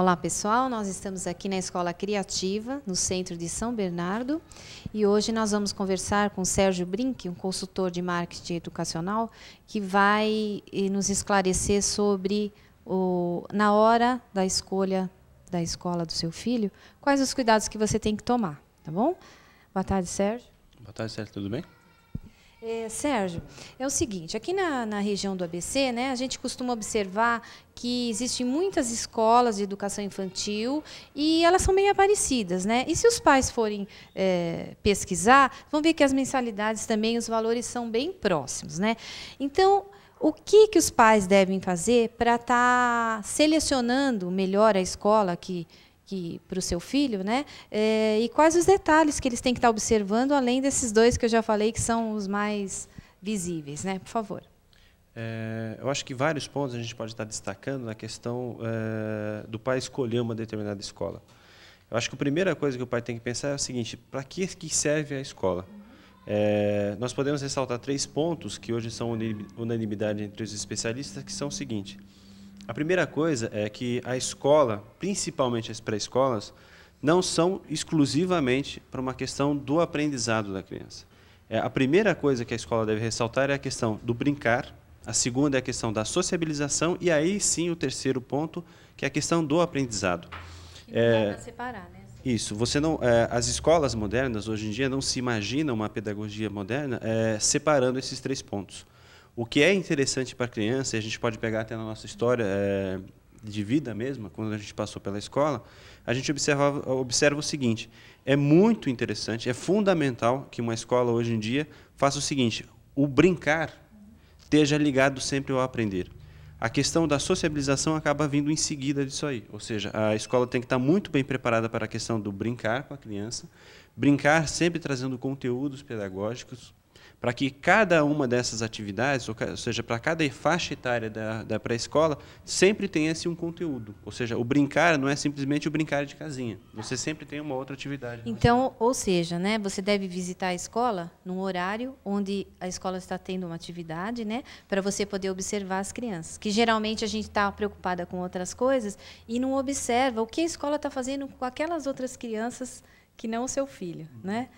Olá pessoal, nós estamos aqui na Escola Criativa, no centro de São Bernardo, e hoje nós vamos conversar com Sérgio Brink, um consultor de marketing educacional, que vai eh, nos esclarecer sobre, o, na hora da escolha da escola do seu filho, quais os cuidados que você tem que tomar, tá bom? Boa tarde, Sérgio. Boa tarde, Sérgio, tudo bem? É, Sérgio, é o seguinte, aqui na, na, região do ABC, né, a gente costuma observar que existem muitas escolas de educação infantil e elas são bem parecidas, né? E se os pais forem é, pesquisar, vão ver que as mensalidades também, os valores são bem próximos, né? Então, o que, que os pais devem fazer para estar tá selecionando melhor a escola que que para o seu filho, né? É, e quais os detalhes que eles têm que estar tá observando, além desses dois que eu já falei que são os mais visíveis, né? Por favor. É, eu acho que vários pontos a gente pode estar tá destacando na questão é, do pai escolher uma determinada escola. Eu acho que a primeira coisa que o pai tem que pensar é o seguinte: para que, que serve a escola? É, nós podemos ressaltar três pontos que hoje são unanimidade entre os especialistas, que são o seguinte: a primeira coisa é que a escola, principalmente as pré-escolas, não são exclusivamente para uma questão do aprendizado da criança. É, a primeira coisa que a escola deve ressaltar é a questão do brincar, a segunda é a questão da sociabilização e aí sim o terceiro ponto, que é a questão do aprendizado. Que é, separar, né? Isso. Você não, é, as escolas modernas hoje em dia não se imaginam uma pedagogia moderna é, separando esses três pontos o que é interessante para a criança, e a gente pode pegar até na nossa história é, de vida mesmo, quando a gente passou pela escola, a gente observa, observa o seguinte: é muito interessante, é fundamental que uma escola hoje em dia faça o seguinte: o brincar esteja ligado sempre ao aprender. A questão da sociabilização acaba vindo em seguida disso aí. Ou seja, a escola tem que estar muito bem preparada para a questão do brincar com a criança, brincar sempre trazendo conteúdos pedagógicos, para que cada uma dessas atividades, ou, seja, para cada faixa etária da, da pré-escola, sempre tenha-se um conteúdo. Ou seja, o brincar não é simplesmente o brincar de casinha. Você sempre tem uma outra atividade. Né? Então, ou seja, né, você deve visitar a escola num horário onde a escola está tendo uma atividade, né, para você poder observar as crianças. Que geralmente a gente está preocupada com outras coisas e não observa o que a escola está fazendo com aquelas outras crianças que não o seu filho, né?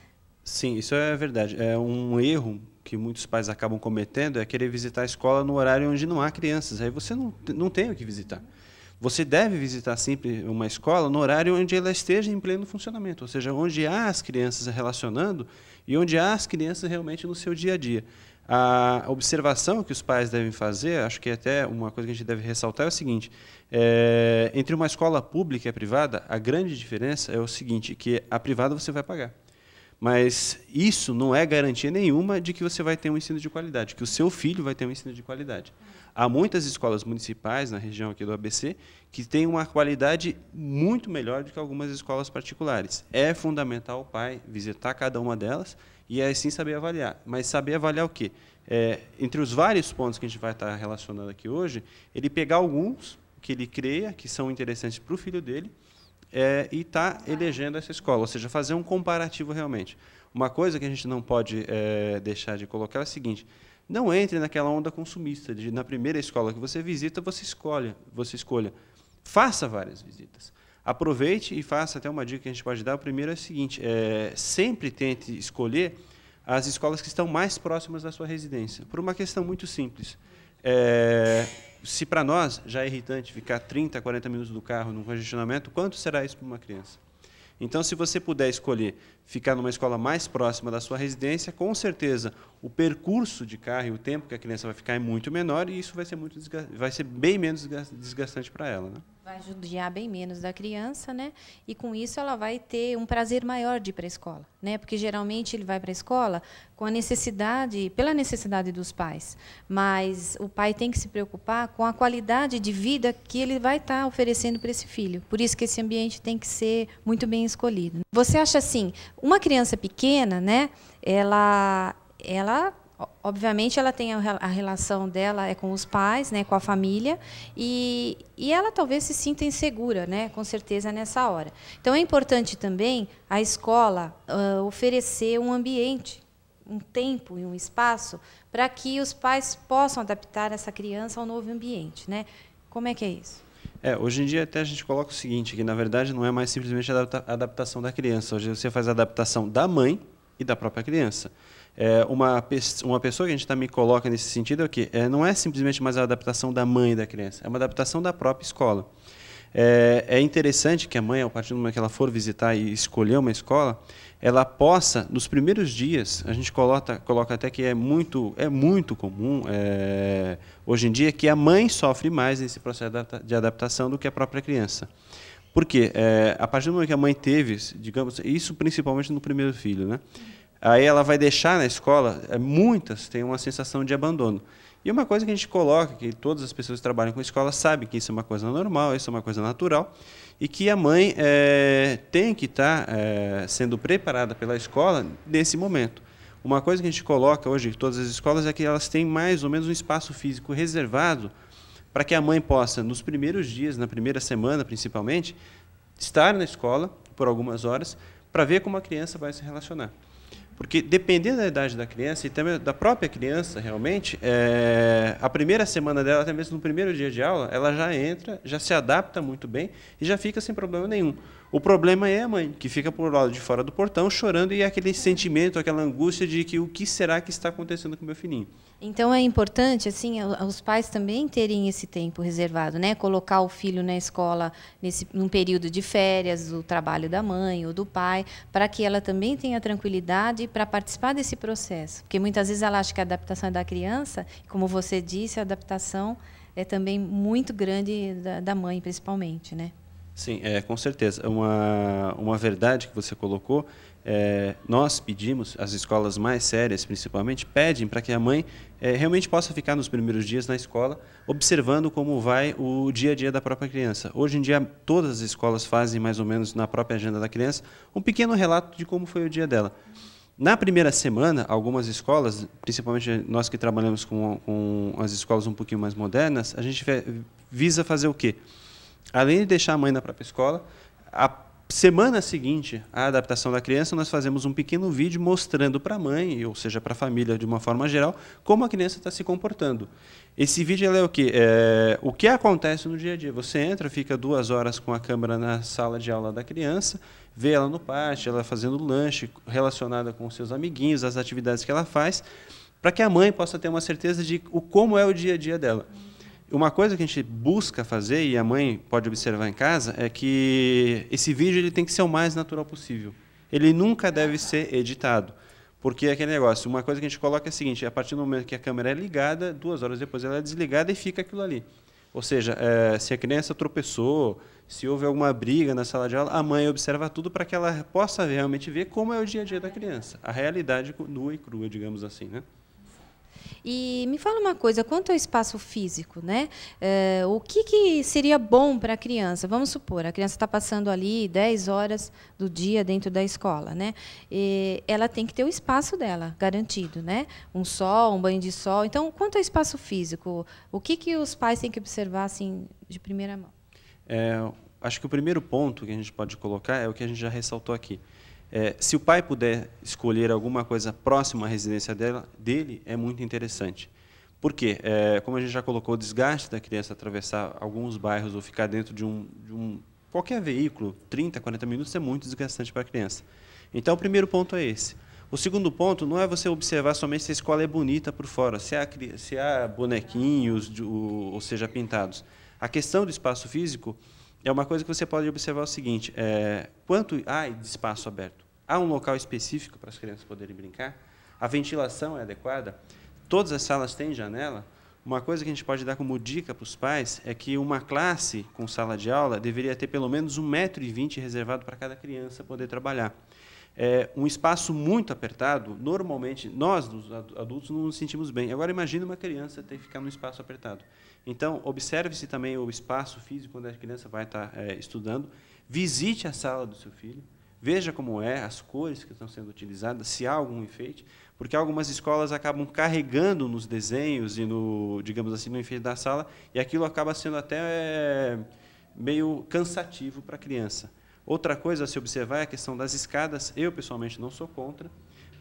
Sim, isso é verdade. É um erro que muitos pais acabam cometendo é querer visitar a escola no horário onde não há crianças. Aí você não, não tem o que visitar. Você deve visitar sempre uma escola no horário onde ela esteja em pleno funcionamento, ou seja, onde há as crianças relacionando e onde há as crianças realmente no seu dia a dia. A observação que os pais devem fazer, acho que é até uma coisa que a gente deve ressaltar é o seguinte: é, entre uma escola pública e a privada, a grande diferença é o seguinte, que a privada você vai pagar. Mas isso não é garantia nenhuma de que você vai ter um ensino de qualidade, que o seu filho vai ter um ensino de qualidade. Há muitas escolas municipais na região aqui do ABC que têm uma qualidade muito melhor do que algumas escolas particulares. É fundamental o pai visitar cada uma delas e assim saber avaliar. Mas saber avaliar o quê? É, entre os vários pontos que a gente vai estar relacionando aqui hoje, ele pegar alguns que ele creia que são interessantes para o filho dele é, e está elegendo essa escola, ou seja, fazer um comparativo realmente. Uma coisa que a gente não pode é, deixar de colocar é a seguinte: não entre naquela onda consumista de na primeira escola que você visita você escolhe, você escolha. Faça várias visitas. Aproveite e faça até uma dica que a gente pode dar. O primeiro é o seguinte: é, sempre tente escolher as escolas que estão mais próximas da sua residência, por uma questão muito simples. É, se para nós já é irritante ficar 30, 40 minutos do carro num congestionamento, quanto será isso para uma criança? Então, se você puder escolher ficar numa escola mais próxima da sua residência, com certeza o percurso de carro e o tempo que a criança vai ficar é muito menor e isso vai ser, muito vai ser bem menos desgastante para ela. Né? Vai judiar bem menos da criança, né? E com isso ela vai ter um prazer maior de ir para a escola, né? Porque geralmente ele vai para a escola com a necessidade, pela necessidade dos pais, mas o pai tem que se preocupar com a qualidade de vida que ele vai estar tá oferecendo para esse filho. Por isso que esse ambiente tem que ser muito bem escolhido. Você acha assim, uma criança pequena, né, ela, ela obviamente ela tem a relação dela é com os pais, né, com a família, e, e ela talvez se sinta insegura, né, com certeza nessa hora. Então é importante também a escola uh, oferecer um ambiente, um tempo e um espaço para que os pais possam adaptar essa criança ao novo ambiente, né? Como é que é isso? É, hoje em dia até a gente coloca o seguinte, que na verdade não é mais simplesmente a adaptação da criança, hoje você faz a adaptação da mãe e da própria criança. É, uma, uma pessoa que a gente também coloca nesse sentido é o quê? É, não é simplesmente mais a adaptação da mãe e da criança, é uma adaptação da própria escola. É, é interessante que a mãe, a partir do momento que ela for visitar e escolher uma escola, ela possa, nos primeiros dias, a gente coloca, coloca até que é muito, é muito comum é, hoje em dia que a mãe sofre mais nesse processo de adaptação do que a própria criança. Por quê? É, a partir do momento que a mãe teve, digamos, isso principalmente no primeiro filho, né? Aí ela vai deixar na escola, é, muitas têm uma sensação de abandono. E uma coisa que a gente coloca, que todas as pessoas que trabalham com escola sabem que isso é uma coisa normal, isso é uma coisa natural, e que a mãe é, tem que tá, estar eh, é, sendo preparada pela escola nesse momento. Uma coisa que a gente coloca hoje em todas as escolas é que elas têm mais ou menos um espaço físico reservado para que a mãe possa, nos primeiros dias, na primeira semana principalmente, estar na escola por algumas horas para ver como a criança vai se relacionar. Porque dependendo da idade da criança e também da própria criança, realmente, é, a primeira semana dela, até mesmo no primeiro dia de aula, ela já entra, já se adapta muito bem e já fica sem problema nenhum. O problema é a mãe, que fica por lado de fora do portão chorando e aquele sentimento, aquela angústia de que o que será que está acontecendo com meu filhinho. Então é importante assim os pais também terem esse tempo reservado, né? Colocar o filho na escola nesse num período de férias, o trabalho da mãe ou do pai, para que ela também tenha tranquilidade para participar desse processo, porque muitas vezes ela acha que a adaptação é da criança, como você disse, a adaptação é também muito grande da, da mãe, principalmente, né? Sim, é, com certeza. Uma, uma verdade que você colocou, é, nós pedimos, as escolas mais sérias principalmente, pedem para que a mãe é, realmente possa ficar nos primeiros dias na escola, observando como vai o dia a dia da própria criança. Hoje em dia, todas as escolas fazem mais ou menos na própria agenda da criança um pequeno relato de como foi o dia dela. Na primeira semana, algumas escolas, principalmente nós que trabalhamos com, com as escolas um pouquinho mais modernas, a gente visa fazer o quê? Além de deixar a mãe na própria escola, a semana seguinte à adaptação da criança, nós fazemos um pequeno vídeo mostrando para a mãe, ou seja, para a família de uma forma geral, como a criança está se comportando. Esse vídeo é o que? É, o que acontece no dia a dia. Você entra, fica duas horas com a câmera na sala de aula da criança, vê ela no pátio, ela fazendo lanche, relacionada com seus amiguinhos, as atividades que ela faz, para que a mãe possa ter uma certeza de o, como é o dia a dia dela. Uma coisa que a gente busca fazer, e a mãe pode observar em casa, é que esse vídeo ele tem que ser o mais natural possível. Ele nunca deve ser editado. Porque é aquele negócio, uma coisa que a gente coloca é a seguinte, a partir do momento que a câmera é ligada, duas horas depois ela é desligada e fica aquilo ali. Ou seja, é, se a criança tropeçou, se houve alguma briga na sala de aula, a mãe observa tudo para que ela possa realmente ver como é o dia a dia da criança, a realidade nua e crua, digamos assim, né? E me fala uma coisa, quanto ao espaço físico, né? É, o que, que seria bom para a criança? Vamos supor, a criança está passando ali 10 horas do dia dentro da escola, né? E ela tem que ter o espaço dela garantido, né? Um sol, um banho de sol. Então, quanto ao espaço físico, o que, que os pais têm que observar assim de primeira mão? É, acho que o primeiro ponto que a gente pode colocar é o que a gente já ressaltou aqui. É, se o pai puder escolher alguma coisa próxima à residência dela, dele, é muito interessante. Por quê? É, como a gente já colocou, o desgaste da criança atravessar alguns bairros ou ficar dentro de um, de um qualquer veículo, 30, 40 minutos, é muito desgastante para a criança. Então, o primeiro ponto é esse. O segundo ponto não é você observar somente se a escola é bonita por fora, se há, se há bonequinhos, ou seja, pintados. A questão do espaço físico é uma coisa que você pode observar o seguinte: é, quanto há de espaço aberto? Há um local específico para as crianças poderem brincar? A ventilação é adequada? Todas as salas têm janela? Uma coisa que a gente pode dar como dica para os pais é que uma classe com sala de aula deveria ter pelo menos 1,20m reservado para cada criança poder trabalhar. É um espaço muito apertado, normalmente nós, os adultos, não nos sentimos bem. Agora, imagine uma criança ter que ficar num espaço apertado. Então, observe-se também o espaço físico onde a criança vai estar é, estudando. Visite a sala do seu filho. Veja como é, as cores que estão sendo utilizadas, se há algum enfeite, porque algumas escolas acabam carregando nos desenhos e no, digamos assim, no enfeite da sala, e aquilo acaba sendo até é, meio cansativo para a criança. Outra coisa a se observar é a questão das escadas. Eu, pessoalmente, não sou contra,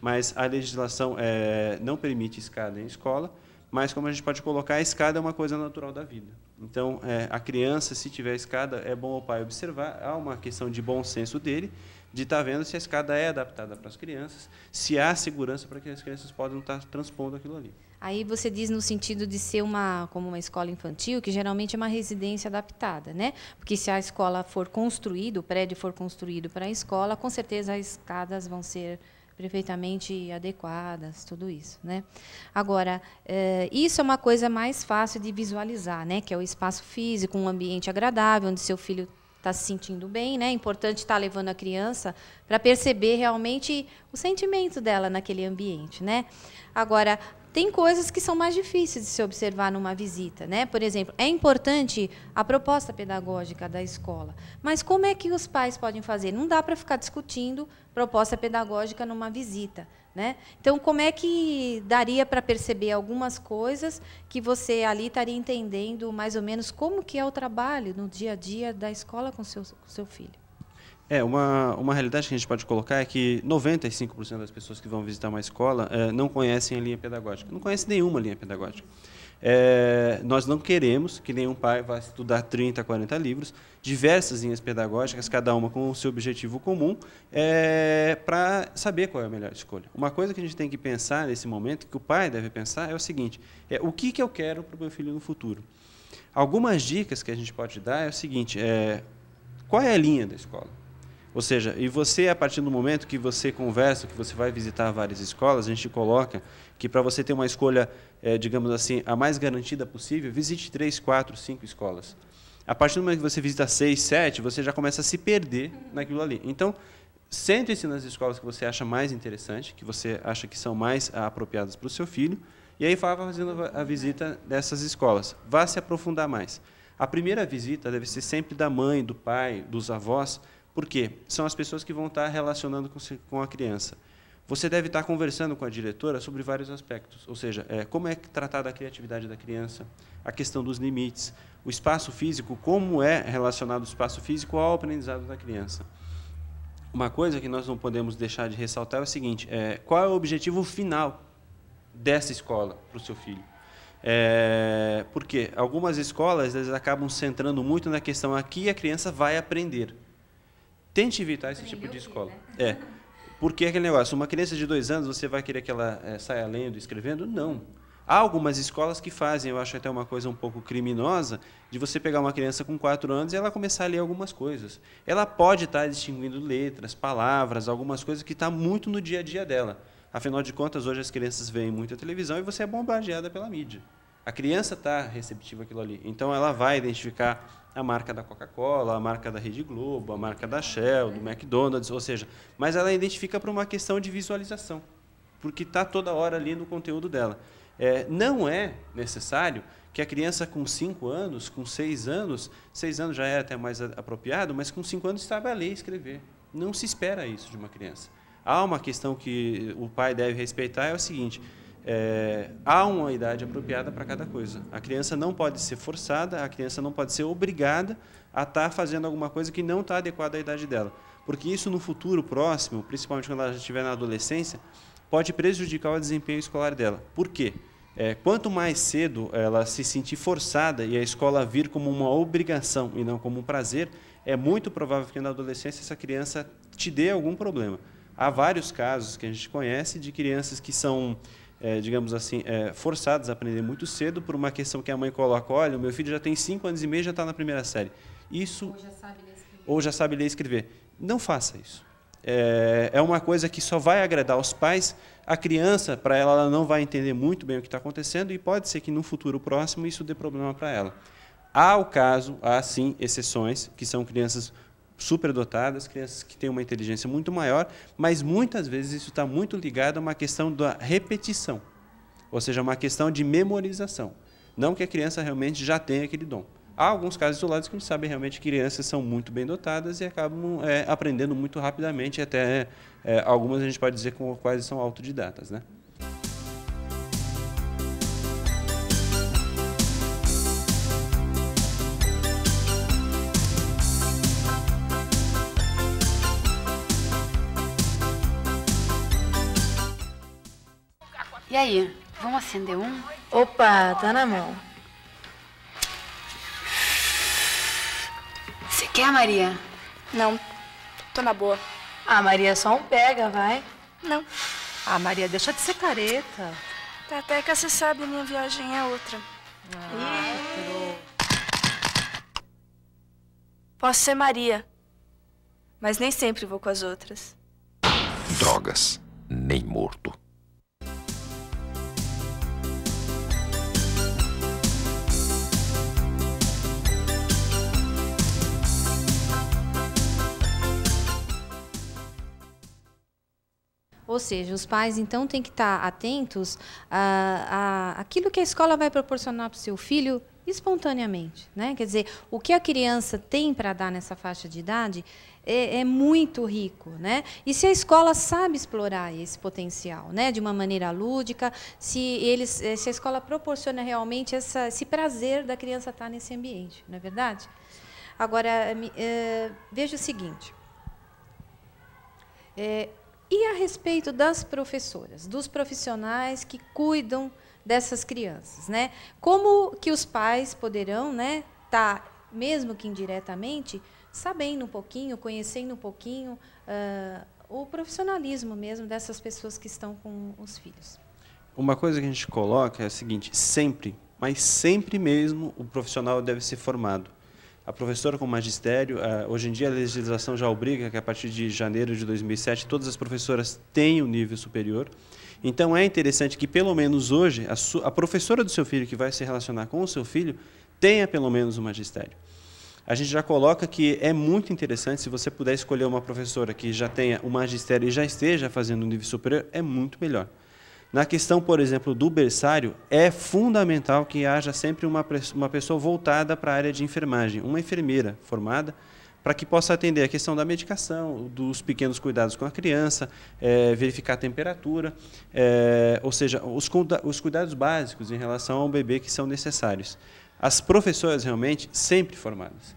mas a legislação é, não permite escada em escola mas como a gente pode colocar, a escada é uma coisa natural da vida. Então, é, a criança, se tiver escada, é bom o pai observar, há uma questão de bom senso dele, de estar tá vendo se a escada é adaptada para as crianças, se há segurança para que as crianças possam estar transpondo aquilo ali. Aí você diz no sentido de ser uma como uma escola infantil, que geralmente é uma residência adaptada, né? Porque se a escola for construída, o prédio for construído para a escola, com certeza as escadas vão ser perfeitamente adequadas, tudo isso, né? Agora, é, isso é uma coisa mais fácil de visualizar, né? Que é o espaço físico, um ambiente agradável, onde seu filho está se sentindo bem, né? É importante estar tá levando a criança para perceber realmente o sentimento dela naquele ambiente, né? Agora, tem coisas que são mais difíceis de se observar numa visita, né? Por exemplo, é importante a proposta pedagógica da escola, mas como é que os pais podem fazer? Não dá para ficar discutindo proposta pedagógica numa visita, né? Então, como é que daria para perceber algumas coisas que você ali estaria entendendo mais ou menos como que é o trabalho no dia a dia da escola com seu, com seu filho? É, uma, uma realidade que a gente pode colocar é que 95% das pessoas que vão visitar uma escola é, não conhecem a linha pedagógica, não conhecem nenhuma linha pedagógica. É, nós não queremos que nenhum pai vá estudar 30, 40 livros, diversas linhas pedagógicas, cada uma com o seu objetivo comum, é, para saber qual é a melhor escolha. Uma coisa que a gente tem que pensar nesse momento, que o pai deve pensar, é o seguinte: é, o que, que eu quero para o meu filho no futuro? Algumas dicas que a gente pode dar é o seguinte: é, qual é a linha da escola? Ou seja, e você, a partir do momento que você conversa, que você vai visitar várias escolas, a gente coloca que para você ter uma escolha, é, digamos assim, a mais garantida possível, visite três, quatro, cinco escolas. A partir do momento que você visita seis, sete, você já começa a se perder naquilo ali. Então, sente-se nas escolas que você acha mais interessante, que você acha que são mais apropriadas para o seu filho, e aí vá fazendo a visita dessas escolas. Vá se aprofundar mais. A primeira visita deve ser sempre da mãe, do pai, dos avós, por quê? São as pessoas que vão estar relacionando com a criança. Você deve estar conversando com a diretora sobre vários aspectos, ou seja, é, como é tratada a criatividade da criança, a questão dos limites, o espaço físico, como é relacionado o espaço físico ao aprendizado da criança. Uma coisa que nós não podemos deixar de ressaltar é o seguinte: é, qual é o objetivo final dessa escola para o seu filho? É, porque algumas escolas eles acabam centrando muito na questão aqui a criança vai aprender. Tente evitar esse tipo de escola. Né? É. Porque aquele negócio, uma criança de dois anos, você vai querer que ela é, saia lendo, escrevendo? Não. Há algumas escolas que fazem, eu acho até uma coisa um pouco criminosa, de você pegar uma criança com quatro anos e ela começar a ler algumas coisas. Ela pode estar tá distinguindo letras, palavras, algumas coisas que está muito no dia a dia dela. Afinal de contas, hoje as crianças veem muita televisão e você é bombardeada pela mídia a criança está receptiva àquilo ali. Então ela vai identificar a marca da Coca-Cola, a marca da Rede Globo, a marca da Shell, do McDonald's, ou seja, mas ela identifica por uma questão de visualização, porque está toda hora ali no conteúdo dela. É, não é necessário que a criança com 5 anos, com 6 anos, 6 anos já é até mais apropriado, mas com 5 anos a ler e escrever. Não se espera isso de uma criança. Há uma questão que o pai deve respeitar, é o seguinte, é, há uma idade apropriada para cada coisa. A criança não pode ser forçada, a criança não pode ser obrigada a estar tá fazendo alguma coisa que não está adequada à idade dela. Porque isso, no futuro próximo, principalmente quando ela já estiver na adolescência, pode prejudicar o desempenho escolar dela. Por quê? É, quanto mais cedo ela se sentir forçada e a escola vir como uma obrigação e não como um prazer, é muito provável que na adolescência essa criança te dê algum problema. Há vários casos que a gente conhece de crianças que são é, digamos assim, é, forçados a aprender muito cedo por uma questão que a mãe coloca, olha, o meu filho já tem cinco anos e meio, já está na primeira série. Isso... Ou já sabe ler escrever. Ou já sabe ler e escrever. Não faça isso. É, é uma coisa que só vai agradar aos pais. A criança, para ela, ela não vai entender muito bem o que está acontecendo e pode ser que no futuro próximo isso dê problema para ela. Há o caso, há sim exceções, que são crianças superdotadas, crianças que têm uma inteligência muito maior, mas muitas vezes isso está muito ligado a uma questão da repetição, ou seja, uma questão de memorização. Não que a criança realmente já tenha aquele dom. Há alguns casos isolados que a gente sabe realmente que crianças são muito bem dotadas e acabam é, aprendendo muito rapidamente, até é, algumas a gente pode dizer com quais são autodidatas, né? E aí, vamos acender um? Opa, tá na mão. Você quer, Maria? Não, tô na boa. Ah, Maria, só um pega, vai. Não. Ah, Maria, deixa de ser careta. Tá, até que você sabe, minha viagem é outra. Ah, hum. Posso ser Maria, mas nem sempre vou com as outras. Drogas, nem morto. Ou seja, os pais então têm que estar atentos a, a aquilo que a escola vai proporcionar para o seu filho espontaneamente, né? Quer dizer, o que a criança tem para dar nessa faixa de idade é, é, muito rico, né? E se a escola sabe explorar esse potencial, né, de uma maneira lúdica, se eles, eh, se a escola proporciona realmente essa, esse prazer da criança estar nesse ambiente, não é verdade? Agora é, veja o seguinte: é, e a respeito das professoras, dos profissionais que cuidam dessas crianças, né? Como que os pais poderão, né, tá, mesmo que indiretamente, sabendo um pouquinho, conhecendo um pouquinho uh, o profissionalismo mesmo dessas pessoas que estão com os filhos. Uma coisa que a gente coloca é a seguinte: sempre, mas sempre mesmo, o profissional deve ser formado a professora com magistério, eh, hoje em dia a legislação já obriga que a partir de janeiro de 2007 todas as professoras tenham nível superior. Então é interessante que pelo menos hoje a, professora do seu filho que vai se relacionar com o seu filho tenha pelo menos o um magistério. A gente já coloca que é muito interessante se você puder escolher uma professora que já tenha o um magistério e já esteja fazendo um nível superior, é muito melhor. Na questão, por exemplo, do berçário, é fundamental que haja sempre uma, uma pessoa voltada para a área de enfermagem, uma enfermeira formada, para que possa atender a questão da medicação, dos pequenos cuidados com a criança, é, verificar a temperatura, é, ou seja, os, os cuidados básicos em relação ao bebê que são necessários. As professoras realmente sempre formadas.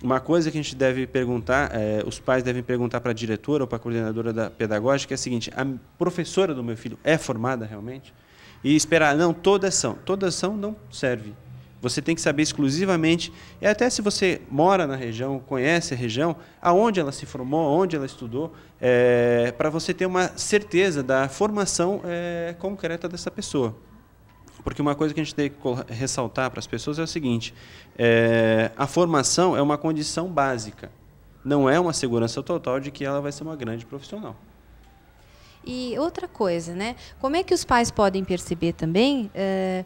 Uma coisa que a gente deve perguntar, é, os pais devem perguntar para a diretora ou para a coordenadora da pedagógica é a seguinte: a professora do meu filho é formada realmente? E esperar, não, todas são, todas são não serve. Você tem que saber exclusivamente, e até se você mora na região, conhece a região, aonde ela se formou, onde ela estudou, é, para você ter uma certeza da formação é, concreta dessa pessoa. Porque uma coisa que a gente tem que ressaltar para as pessoas é o seguinte: é, a formação é uma condição básica. Não é uma segurança total de que ela vai ser uma grande profissional. E outra coisa, né? Como é que os pais podem perceber também é,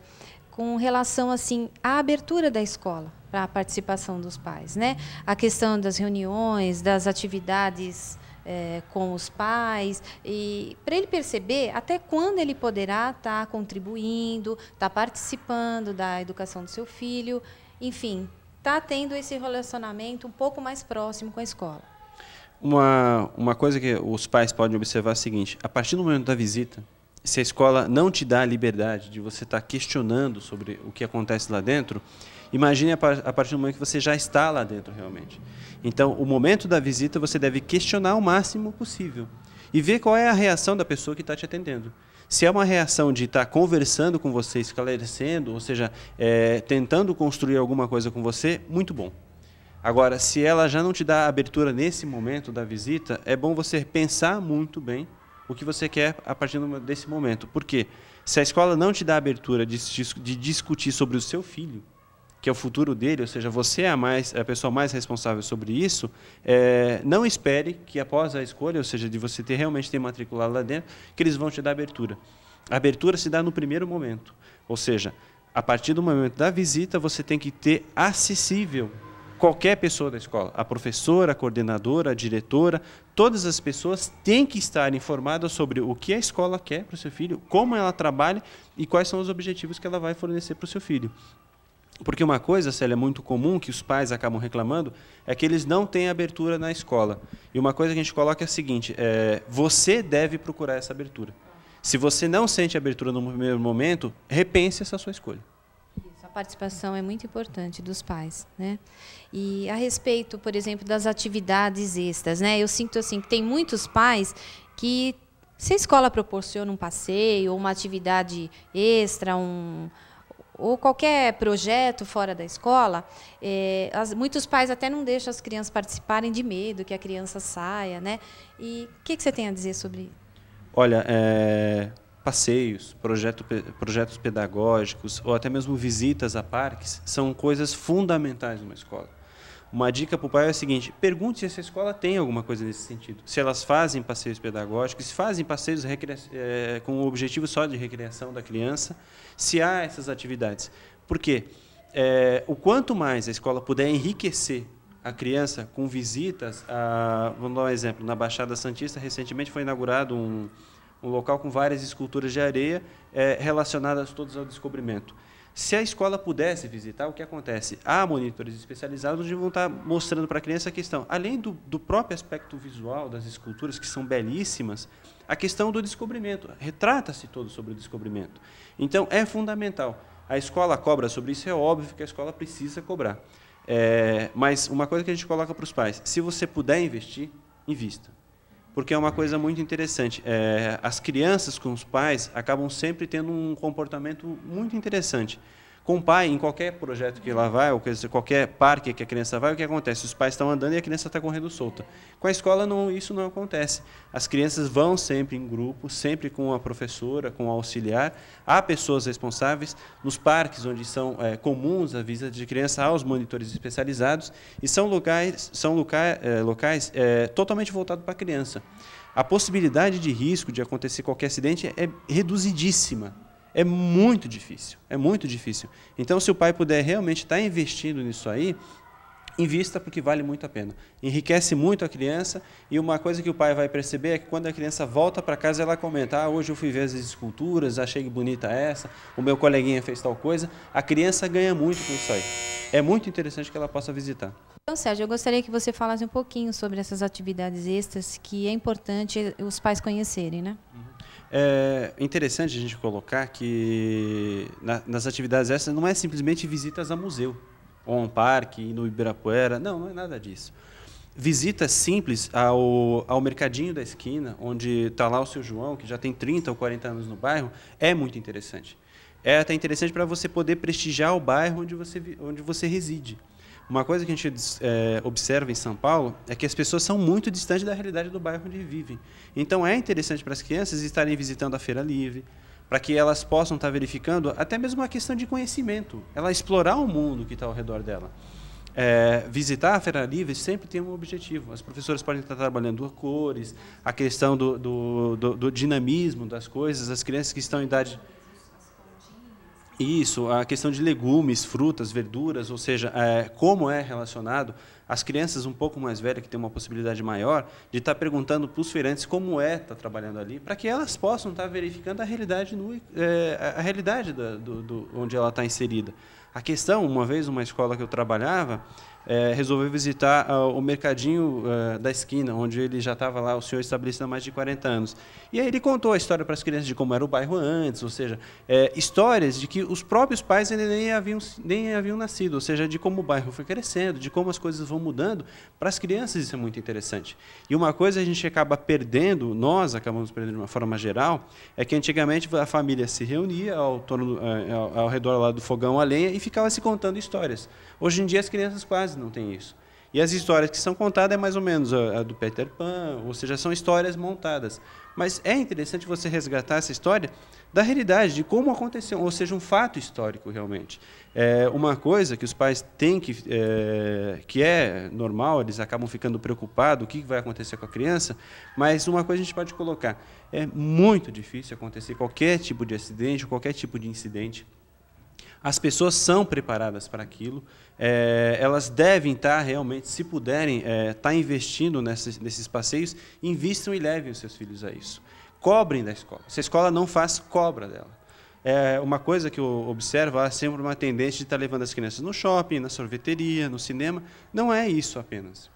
com relação assim à abertura da escola para a participação dos pais, né? A questão das reuniões, das atividades é, com os pais, e para ele perceber até quando ele poderá estar tá contribuindo, estar tá participando da educação do seu filho, enfim, está tendo esse relacionamento um pouco mais próximo com a escola. Uma, uma coisa que os pais podem observar é a seguinte: a partir do momento da visita, se a escola não te dá a liberdade de você estar tá questionando sobre o que acontece lá dentro, Imagine a, partir do momento que você já está lá dentro realmente. Então, o momento da visita você deve questionar o máximo possível e ver qual é a reação da pessoa que está te atendendo. Se é uma reação de estar conversando com você, esclarecendo, ou seja, é, tentando construir alguma coisa com você, muito bom. Agora, se ela já não te dá abertura nesse momento da visita, é bom você pensar muito bem o que você quer a partir desse momento. Por quê? Se a escola não te dá abertura de, de discutir sobre o seu filho, que é o futuro dele, ou seja, você é a, mais, é a pessoa mais responsável sobre isso, é, não espere que após a escolha, ou seja, de você ter realmente ter matriculado lá dentro, que eles vão te dar abertura. A abertura se dá no primeiro momento, ou seja, a partir do momento da visita, você tem que ter acessível qualquer pessoa da escola, a professora, a coordenadora, a diretora, todas as pessoas têm que estar informadas sobre o que a escola quer para o seu filho, como ela trabalha e quais são os objetivos que ela vai fornecer para o seu filho. Porque uma coisa, Célia, é muito comum que os pais acabam reclamando é que eles não têm abertura na escola. E uma coisa que a gente coloca é a seguinte: é, você deve procurar essa abertura. Se você não sente abertura no primeiro momento, repense essa sua escolha. Isso, a participação é muito importante dos pais, né? E a respeito, por exemplo, das atividades extras, né? Eu sinto assim que tem muitos pais que se a escola proporciona um passeio ou uma atividade extra, um ou qualquer projeto fora da escola, é, as, muitos pais até não deixam as crianças participarem de medo que a criança saia, né? E o que, que, você tem a dizer sobre isso? Olha, é, passeios, projeto, projetos pedagógicos ou até mesmo visitas a parques são coisas fundamentais numa escola uma dica para o pai é a seguinte: pergunte se essa escola tem alguma coisa nesse sentido. Se elas fazem passeios pedagógicos, se fazem passeios é, com o objetivo só de recreação da criança, se há essas atividades. Por quê? É, o quanto mais a escola puder enriquecer a criança com visitas, a, vamos dar um exemplo, na Baixada Santista, recentemente foi inaugurado um, um local com várias esculturas de areia é, relacionadas todas ao descobrimento. Se a escola pudesse visitar, o que acontece? Há monitores especializados onde vão estar mostrando para a criança a questão, além do, do próprio aspecto visual das esculturas, que são belíssimas, a questão do descobrimento. Retrata-se todo sobre o descobrimento. Então, é fundamental. A escola cobra sobre isso, é óbvio que a escola precisa cobrar. É, mas uma coisa que a gente coloca para os pais: se você puder investir, invista porque é uma coisa muito interessante. É, as crianças com os pais acabam sempre tendo um comportamento muito interessante. Com o pai, em qualquer projeto que lá vai, ou qualquer parque que a criança vai, o que acontece? Os pais estão andando e a criança está correndo solta. Com a escola, não, isso não acontece. As crianças vão sempre em grupo, sempre com a professora, com o auxiliar. Há pessoas responsáveis nos parques, onde são é, comuns a visita de criança, há os monitores especializados, e são locais, são locais, é, locais é, totalmente voltados para a criança. A possibilidade de risco de acontecer qualquer acidente é, é reduzidíssima é muito difícil, é muito difícil. Então, se o pai puder realmente estar tá investindo nisso aí, invista porque vale muito a pena. Enriquece muito a criança e uma coisa que o pai vai perceber é que quando a criança volta para casa, ela comenta: "Ah, hoje eu fui ver as esculturas, achei bonita essa, o meu coleguinha fez tal coisa". A criança ganha muito com isso aí. É muito interessante que ela possa visitar. Então, Sérgio, eu gostaria que você falasse um pouquinho sobre essas atividades extras que é importante os pais conhecerem, né? Uhum. É interessante a gente colocar que na, nas atividades essas não é simplesmente visitas a museu, ou a um parque, no Ibirapuera, não, não é nada disso. Visitas simples ao, ao mercadinho da esquina, onde está lá o seu João, que já tem 30 ou 40 anos no bairro, é muito interessante. É até interessante para você poder prestigiar o bairro onde você, onde você reside. Uma coisa que a gente é, observa em São Paulo é que as pessoas são muito distantes da realidade do bairro onde vivem. Então é interessante para as crianças estarem visitando a feira livre, para que elas possam estar verificando até mesmo a questão de conhecimento, ela explorar o mundo que está ao redor dela. É, visitar a Feira Livre sempre tem um objetivo. As professoras podem estar trabalhando cores, a questão do, do, do, do dinamismo das coisas, as crianças que estão em idade isso, a questão de legumes, frutas, verduras, ou seja, é, como é relacionado, as crianças um pouco mais velhas, que têm uma possibilidade maior, de estar tá perguntando para os feirantes como é estar tá trabalhando ali, para que elas possam estar tá verificando a realidade, no, é, a realidade da, do, do, onde ela está inserida. A questão, uma vez, uma escola que eu trabalhava, é, resolveu visitar uh, o mercadinho uh, da esquina, onde ele já estava lá, o senhor estabelecido há mais de 40 anos. E aí ele contou a história para as crianças de como era o bairro antes, ou seja, é, histórias de que os próprios pais ainda nem haviam, nem haviam nascido, ou seja, de como o bairro foi crescendo, de como as coisas vão mudando. Para as crianças isso é muito interessante. E uma coisa a gente acaba perdendo, nós acabamos perdendo de uma forma geral, é que antigamente a família se reunia ao, torno, é, ao, ao redor lá do fogão a lenha e ficava se contando histórias. Hoje em dia as crianças quase não têm isso. E as histórias que são contadas é mais ou menos a, a do Peter Pan, ou seja, são histórias montadas. Mas é interessante você resgatar essa história da realidade, de como aconteceu, ou seja, um fato histórico realmente. É uma coisa que os pais têm que, é, que é normal, eles acabam ficando preocupados, o que vai acontecer com a criança, mas uma coisa a gente pode colocar, é muito difícil acontecer qualquer tipo de acidente, qualquer tipo de incidente as pessoas são preparadas para aquilo, é, elas devem estar tá realmente, se puderem, é, estar tá investindo nessas, nesses passeios, invistam e levem os seus filhos a isso. Cobrem da escola. Se a escola não faz, cobra dela. É uma coisa que eu observo, há sempre uma tendência de estar tá levando as crianças no shopping, na sorveteria, no cinema. Não é isso apenas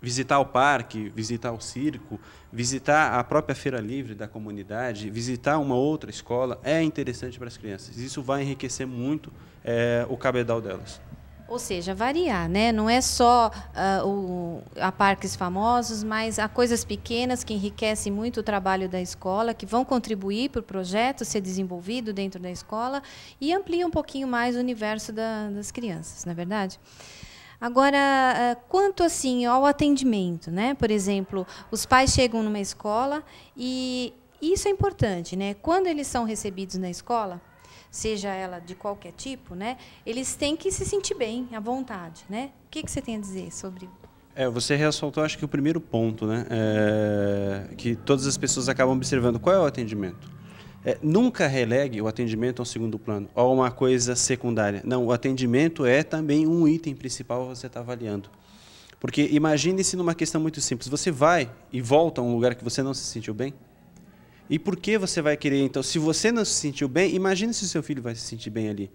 visitar o parque, visitar o circo, visitar a própria feira livre da comunidade, visitar uma outra escola é interessante para as crianças. Isso vai enriquecer muito é, o cabedal delas. Ou seja, variar, né? Não é só uh, o, a parques famosos, mas há coisas pequenas que enriquecem muito o trabalho da escola, que vão contribuir para o projeto ser desenvolvido dentro da escola e amplia um pouquinho mais o universo da, das crianças, não é verdade? Agora, eh, quanto assim ao atendimento, né? Por exemplo, os pais chegam numa escola e isso é importante, né? Quando eles são recebidos na escola, seja ela de qualquer tipo, né? Eles têm que se sentir bem, à vontade, né? O que, que você tem a dizer sobre é, você ressaltou, acho que o primeiro ponto, né? É, que todas as pessoas acabam observando. Qual é o atendimento? É, nunca relegue o atendimento ao segundo plano ou uma coisa secundária. Não, o atendimento é também um item principal que você está avaliando. Porque imagine-se numa questão muito simples: você vai e volta a um lugar que você não se sentiu bem? E por que você vai querer, então? Se você não se sentiu bem, imagine se o seu filho vai se sentir bem ali.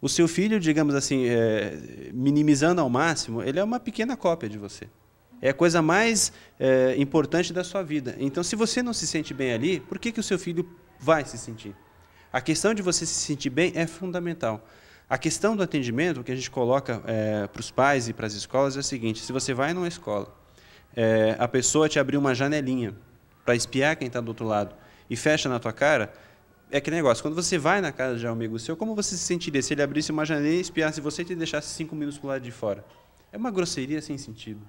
O seu filho, digamos assim, é, minimizando ao máximo, ele é uma pequena cópia de você. É a coisa mais é, importante da sua vida. Então, se você não se sente bem ali, por que, que o seu filho vai se sentir. A questão de você se sentir bem é fundamental. A questão do atendimento que a gente coloca é, para os pais e para as escolas é a seguinte: se você vai numa escola, é, a pessoa te abriu uma janelinha para espiar quem está do outro lado e fecha na tua cara, é que negócio. Quando você vai na casa de um amigo seu, como você se sentiria se ele abrisse uma janela e espiasse você e te deixasse cinco minutos para lado de fora? É uma grosseria sem sentido.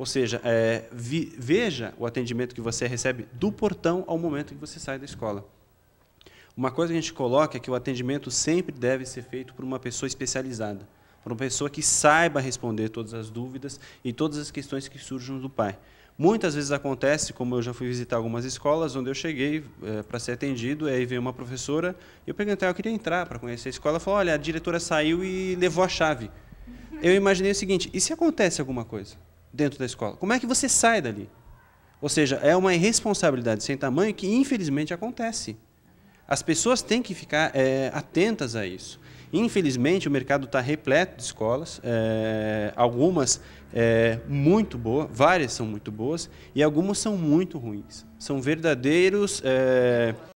Ou seja, é, vi, veja o atendimento que você recebe do portão ao momento que você sai da escola. Uma coisa que a gente coloca é que o atendimento sempre deve ser feito por uma pessoa especializada, por uma pessoa que saiba responder todas as dúvidas e todas as questões que surgem do pai. Muitas vezes acontece, como eu já fui visitar algumas escolas, onde eu cheguei é, para ser atendido, aí veio uma professora, e eu perguntei, ah, eu queria entrar para conhecer a escola, ela falou, olha, a diretora saiu e levou a chave. Eu imaginei o seguinte, e se acontece alguma coisa? dentro da escola? Como é que você sai dali? Ou seja, é uma irresponsabilidade sem tamanho que, infelizmente, acontece. As pessoas têm que ficar é, atentas a isso. Infelizmente, o mercado está repleto de escolas, é, algumas é, muito boas, várias são muito boas, e algumas são muito ruins. São verdadeiros é,